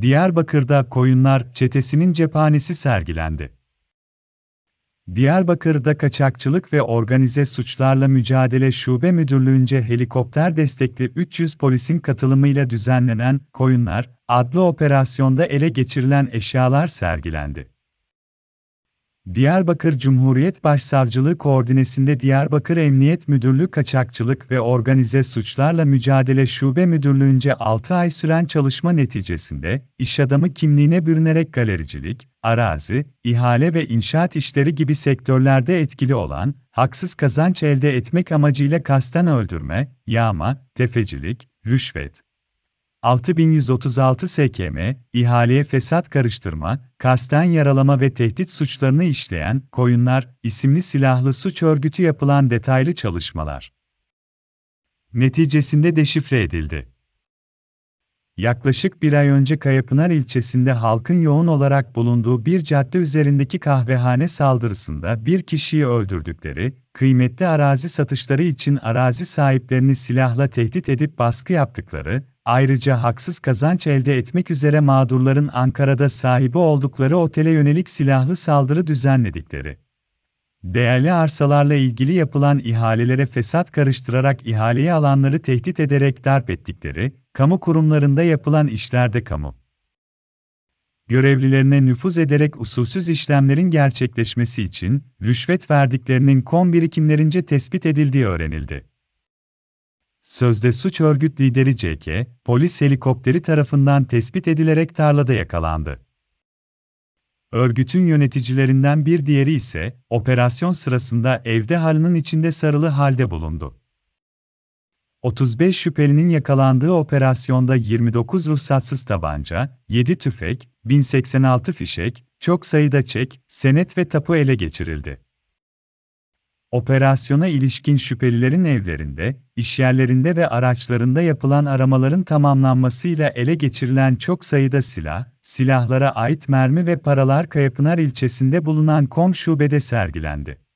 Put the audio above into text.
Diyarbakır'da Koyunlar Çetesi'nin cephanesi sergilendi. Diyarbakır'da Kaçakçılık ve Organize Suçlarla Mücadele Şube Müdürlüğü'nce helikopter destekli 300 polisin katılımıyla düzenlenen Koyunlar adlı operasyonda ele geçirilen eşyalar sergilendi. Diyarbakır Cumhuriyet Başsavcılığı koordinesinde Diyarbakır Emniyet Müdürlüğü Kaçakçılık ve Organize Suçlarla Mücadele Şube Müdürlüğü'nce 6 ay süren çalışma neticesinde, iş adamı kimliğine bürünerek galericilik, arazi, ihale ve inşaat işleri gibi sektörlerde etkili olan, haksız kazanç elde etmek amacıyla kasten öldürme, yağma, tefecilik, rüşvet, 6136 SKM, ihaleye fesat karıştırma, kasten yaralama ve tehdit suçlarını işleyen Koyunlar isimli silahlı suç örgütü yapılan detaylı çalışmalar. Neticesinde deşifre edildi. Yaklaşık bir ay önce Kayapınar ilçesinde halkın yoğun olarak bulunduğu bir cadde üzerindeki kahvehane saldırısında bir kişiyi öldürdükleri, kıymetli arazi satışları için arazi sahiplerini silahla tehdit edip baskı yaptıkları, ayrıca haksız kazanç elde etmek üzere mağdurların Ankara'da sahibi oldukları otele yönelik silahlı saldırı düzenledikleri. Değerli arsalarla ilgili yapılan ihalelere fesat karıştırarak ihaleyi alanları tehdit ederek darp ettikleri, kamu kurumlarında yapılan işlerde kamu görevlilerine nüfuz ederek usulsüz işlemlerin gerçekleşmesi için rüşvet verdiklerinin kon birikimlerince tespit edildiği öğrenildi. Sözde suç örgüt lideri C.K., polis helikopteri tarafından tespit edilerek tarlada yakalandı. Örgütün yöneticilerinden bir diğeri ise, operasyon sırasında evde halının içinde sarılı halde bulundu. 35 şüphelinin yakalandığı operasyonda 29 ruhsatsız tabanca, 7 tüfek, 1086 fişek, çok sayıda çek, senet ve tapu ele geçirildi. Operasyona ilişkin şüphelilerin evlerinde, işyerlerinde ve araçlarında yapılan aramaların tamamlanmasıyla ele geçirilen çok sayıda silah, silahlara ait mermi ve paralar Kayapınar ilçesinde bulunan kom şubede sergilendi.